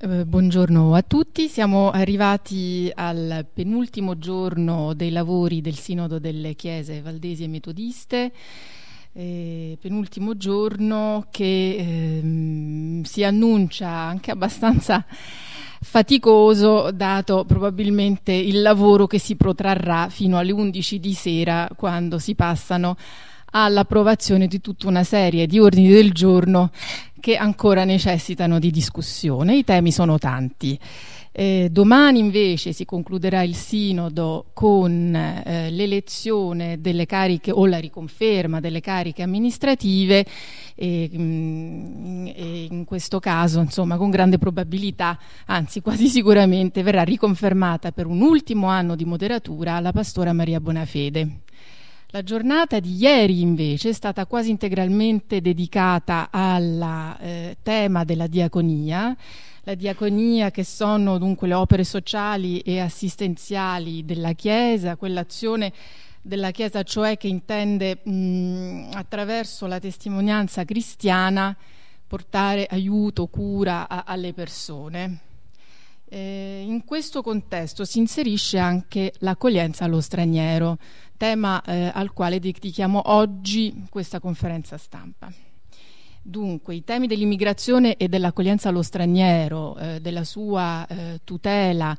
Eh, buongiorno a tutti, siamo arrivati al penultimo giorno dei lavori del Sinodo delle Chiese Valdesi e Metodiste, eh, penultimo giorno che ehm, si annuncia anche abbastanza faticoso dato probabilmente il lavoro che si protrarrà fino alle 11 di sera quando si passano all'approvazione di tutta una serie di ordini del giorno che ancora necessitano di discussione. I temi sono tanti. Eh, domani invece si concluderà il sinodo con eh, l'elezione delle cariche o la riconferma delle cariche amministrative e, mh, mm, e in questo caso insomma con grande probabilità, anzi quasi sicuramente verrà riconfermata per un ultimo anno di moderatura la pastora Maria Bonafede. La giornata di ieri invece è stata quasi integralmente dedicata al eh, tema della diaconia, la diaconia che sono dunque le opere sociali e assistenziali della Chiesa, quell'azione della Chiesa cioè che intende mh, mm, attraverso la testimonianza cristiana portare aiuto, cura a, alle persone. Eh, in questo contesto si inserisce anche l'accoglienza allo straniero, tema eh, al quale dedichiamo oggi questa conferenza stampa. Dunque, i temi dell'immigrazione e dell'accoglienza allo straniero, eh, della sua eh, tutela,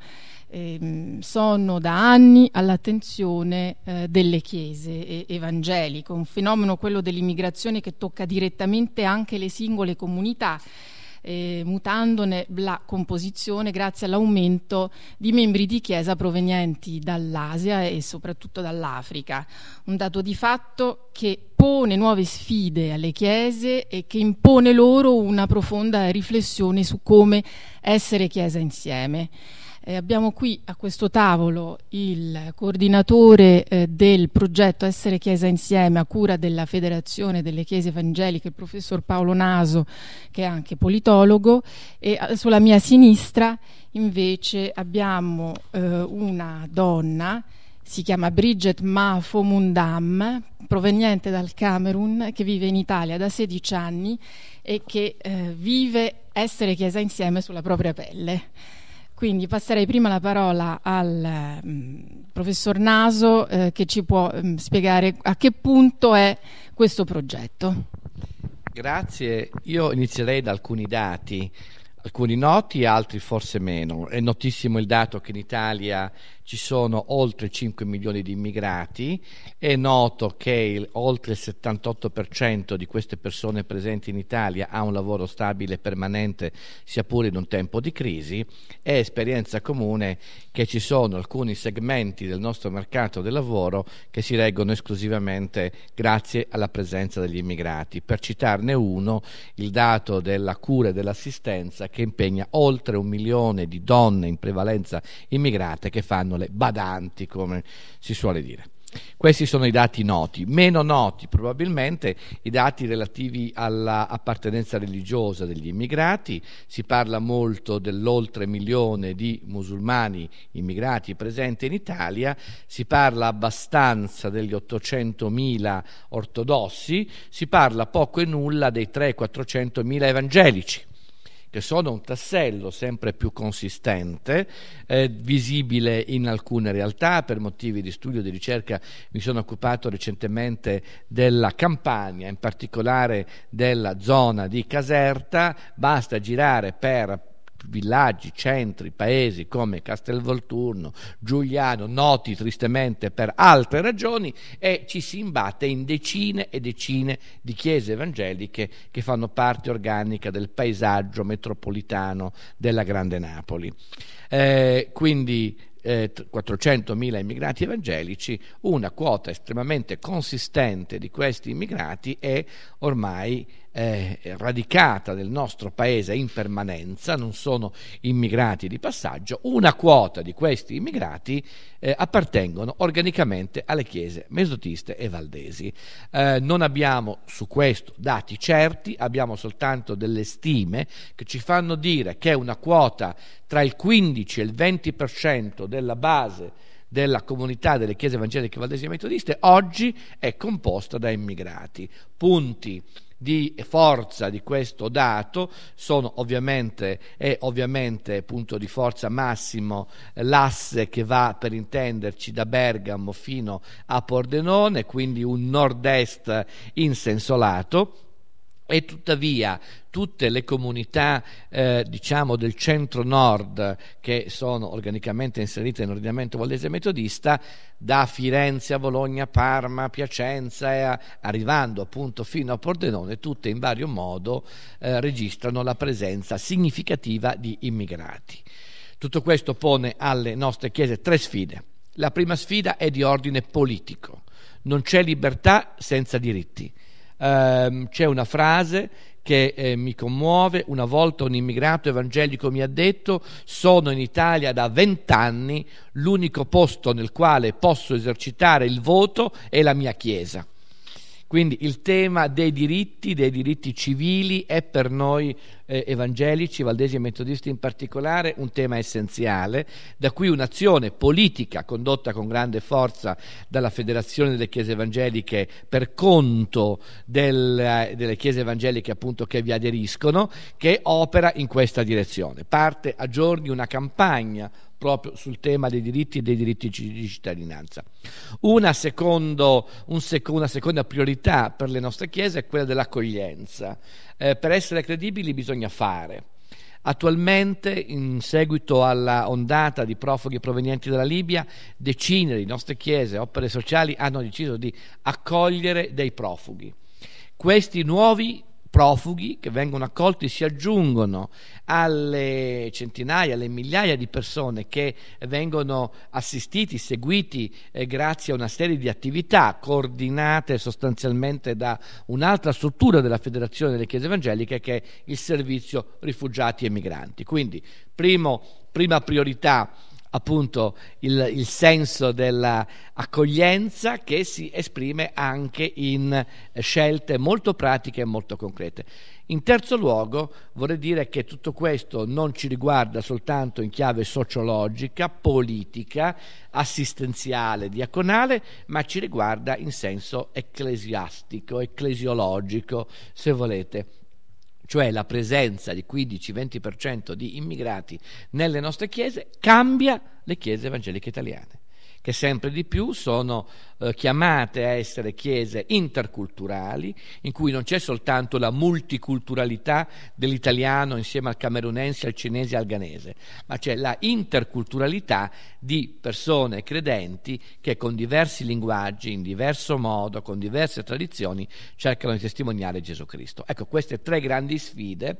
ehm, sono da anni all'attenzione eh, delle chiese evangeliche, un fenomeno quello dell'immigrazione che tocca direttamente anche le singole comunità eh, mutandone la composizione grazie all'aumento di membri di Chiesa provenienti dall'Asia e soprattutto dall'Africa. Un dato di fatto che pone nuove sfide alle chiese e che impone loro una profonda riflessione su come essere chiesa insieme. Eh, abbiamo qui a questo tavolo il coordinatore eh, del progetto Essere Chiesa Insieme a cura della Federazione delle Chiese Evangeliche, il professor Paolo Naso, che è anche politologo, e eh, sulla mia sinistra invece abbiamo eh, una donna si chiama Bridget Mafo Mundam, proveniente dal Camerun, che vive in Italia da 16 anni e che eh, vive essere chiesa insieme sulla propria pelle. Quindi passerei prima la parola al mh, mm, professor Naso eh, che ci può mh, mm, spiegare a che punto è questo progetto. Grazie, io inizierei da alcuni dati, alcuni noti, altri forse meno. È notissimo il dato che in Italia ci sono oltre 5 milioni di immigrati, è noto che il, oltre il 78% di queste persone presenti in Italia ha un lavoro stabile e permanente, sia pure in un tempo di crisi, è esperienza comune che ci sono alcuni segmenti del nostro mercato del lavoro che si reggono esclusivamente grazie alla presenza degli immigrati. Per citarne uno, il dato della cura e dell'assistenza che impegna oltre un milione di donne in prevalenza immigrate che fanno parole badanti, come si suole dire. Questi sono i dati noti, meno noti probabilmente i dati relativi all'appartenenza religiosa degli immigrati, si parla molto dell'oltre milione di musulmani immigrati presenti in Italia, si parla abbastanza degli 800.000 ortodossi, si parla poco e nulla dei 300-400.000 evangelici che sono un tassello sempre più consistente, eh, visibile in alcune realtà. Per motivi di studio e di ricerca mi sono occupato recentemente della Campania, in particolare della zona di Caserta. Basta girare per villaggi, centri, paesi come Castelvolturno, Giuliano, noti tristemente per altre ragioni, e ci si imbatte in decine e decine di chiese evangeliche che fanno parte organica del paesaggio metropolitano della Grande Napoli. Eh, quindi eh, 400.000 immigrati evangelici, una quota estremamente consistente di questi immigrati è ormai eh, radicata nel nostro paese in permanenza, non sono immigrati di passaggio, una quota di questi immigrati eh, appartengono organicamente alle chiese mesotiste e valdesi. Eh, non abbiamo su questo dati certi, abbiamo soltanto delle stime che ci fanno dire che una quota tra il 15 e il 20% della base della comunità delle chiese evangeliche valdesi e metodiste oggi è composta da immigrati. Punti di forza di questo dato sono ovviamente, è ovviamente punto di forza massimo eh, l'asse che va per intenderci da Bergamo fino a Pordenone, quindi un nord-est in senso lato e tuttavia tutte le comunità eh, diciamo del centro-nord che sono organicamente inserite nell'ordinamento valdese metodista, da Firenze a Bologna, Parma, Piacenza, e a, arrivando appunto fino a Pordenone, tutte in vario modo eh, registrano la presenza significativa di immigrati. Tutto questo pone alle nostre chiese tre sfide. La prima sfida è di ordine politico. Non c'è libertà senza diritti ehm, c'è una frase che eh, mi commuove. Una volta un immigrato evangelico mi ha detto: Sono in Italia da vent'anni, l'unico posto nel quale posso esercitare il voto è la mia chiesa. Quindi il tema dei diritti, dei diritti civili è per noi eh, evangelici, valdesi e metodisti in particolare, un tema essenziale, da cui un'azione politica condotta con grande forza dalla Federazione delle Chiese Evangeliche per conto del, delle Chiese Evangeliche appunto che vi aderiscono, che opera in questa direzione. Parte a giorni una campagna proprio sul tema dei diritti e dei diritti di cittadinanza. Una, secondo, un sec- una seconda priorità per le nostre chiese è quella dell'accoglienza. Eh, per essere credibili bisogna fare. Attualmente, in seguito alla ondata di profughi provenienti dalla Libia, decine di nostre chiese, e opere sociali hanno deciso di accogliere dei profughi. Questi nuovi profughi che vengono accolti si aggiungono alle centinaia, alle migliaia di persone che vengono assistiti, seguiti eh, grazie a una serie di attività coordinate sostanzialmente da un'altra struttura della Federazione delle Chiese Evangeliche che è il servizio rifugiati e migranti. Quindi, primo, prima priorità appunto il, il senso dell'accoglienza che si esprime anche in eh, scelte molto pratiche e molto concrete. In terzo luogo vorrei dire che tutto questo non ci riguarda soltanto in chiave sociologica, politica, assistenziale, diaconale, ma ci riguarda in senso ecclesiastico, ecclesiologico, se volete cioè la presenza di 15-20% di immigrati nelle nostre chiese, cambia le chiese evangeliche italiane che sempre di più sono eh, chiamate a essere chiese interculturali, in cui non c'è soltanto la multiculturalità dell'italiano insieme al camerunense, al cinese e al ghanese, ma c'è la interculturalità di persone credenti che con diversi linguaggi, in diverso modo, con diverse tradizioni, cercano di testimoniare Gesù Cristo. Ecco, queste tre grandi sfide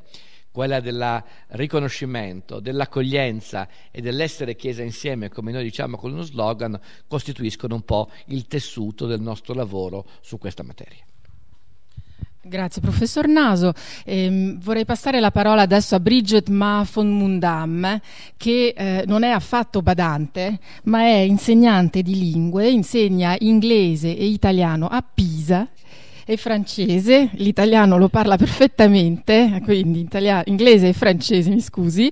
quella del riconoscimento, dell'accoglienza e dell'essere Chiesa insieme, come noi diciamo con uno slogan, costituiscono un po' il tessuto del nostro lavoro su questa materia. Grazie professor Naso. Eh, vorrei passare la parola adesso a Bridget von Mundam, che eh, non è affatto badante, ma è insegnante di lingue, insegna inglese e italiano a Pisa e francese, l'italiano lo parla perfettamente, quindi italiano, inglese e francese, mi scusi,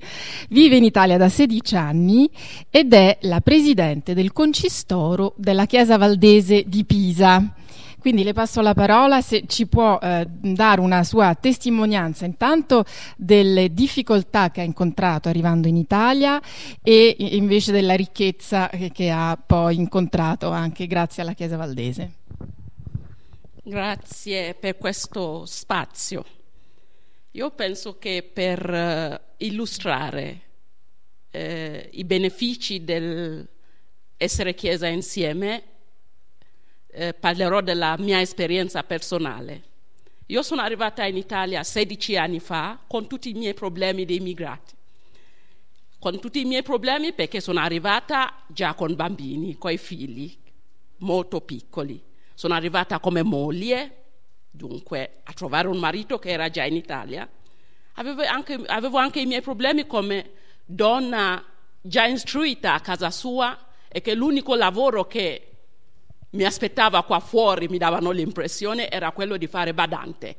vive in Italia da 16 anni ed è la presidente del concistoro della Chiesa Valdese di Pisa. Quindi le passo la parola se ci può eh, dare una sua testimonianza intanto delle difficoltà che ha incontrato arrivando in Italia e invece della ricchezza che, che ha poi incontrato anche grazie alla Chiesa Valdese. Grazie per questo spazio. Io penso che per eh, illustrare eh, i benefici dell'essere Chiesa insieme eh, parlerò della mia esperienza personale. Io sono arrivata in Italia 16 anni fa con tutti i miei problemi di immigrati con tutti i miei problemi perché sono arrivata già con bambini, con i figli molto piccoli. Sono arrivata come moglie, dunque a trovare un marito che era già in Italia. Avevo anche, avevo anche i miei problemi come donna già istruita a casa sua e che l'unico lavoro che mi aspettava qua fuori, mi davano l'impressione, era quello di fare badante.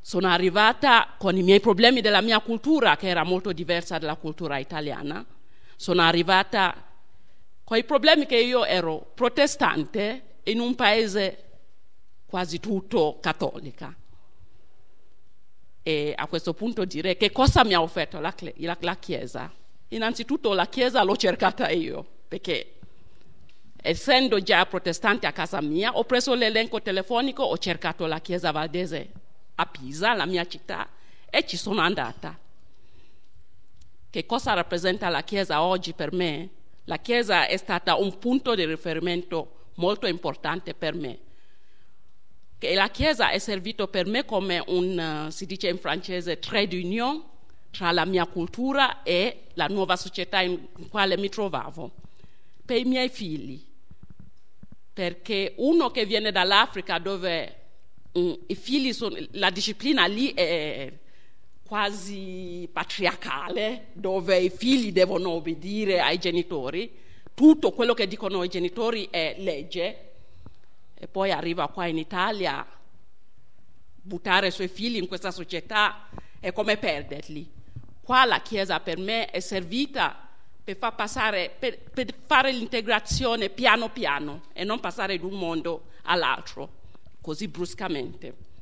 Sono arrivata con i miei problemi della mia cultura, che era molto diversa dalla cultura italiana. Sono arrivata con i problemi che io ero protestante in un paese quasi tutto cattolica. E a questo punto direi che cosa mi ha offerto la, la, la Chiesa? Innanzitutto la Chiesa l'ho cercata io, perché essendo già protestante a casa mia, ho preso l'elenco telefonico, ho cercato la Chiesa Valdese a Pisa, la mia città, e ci sono andata. Che cosa rappresenta la Chiesa oggi per me? La Chiesa è stata un punto di riferimento molto importante per me. E la Chiesa è servita per me come un, eh, si dice in francese, trade union tra la mia cultura e la nuova società in quale mi trovavo, per i miei figli. Perché uno che viene dall'Africa dove um, i figli sono, la disciplina lì è quasi patriarcale, dove i figli devono obbedire ai genitori, tutto quello che dicono i genitori è legge e poi arriva qua in Italia, buttare i suoi figli in questa società è come perderli. Qua la Chiesa per me è servita per, far passare, per, per fare l'integrazione piano piano e non passare da un mondo all'altro così bruscamente.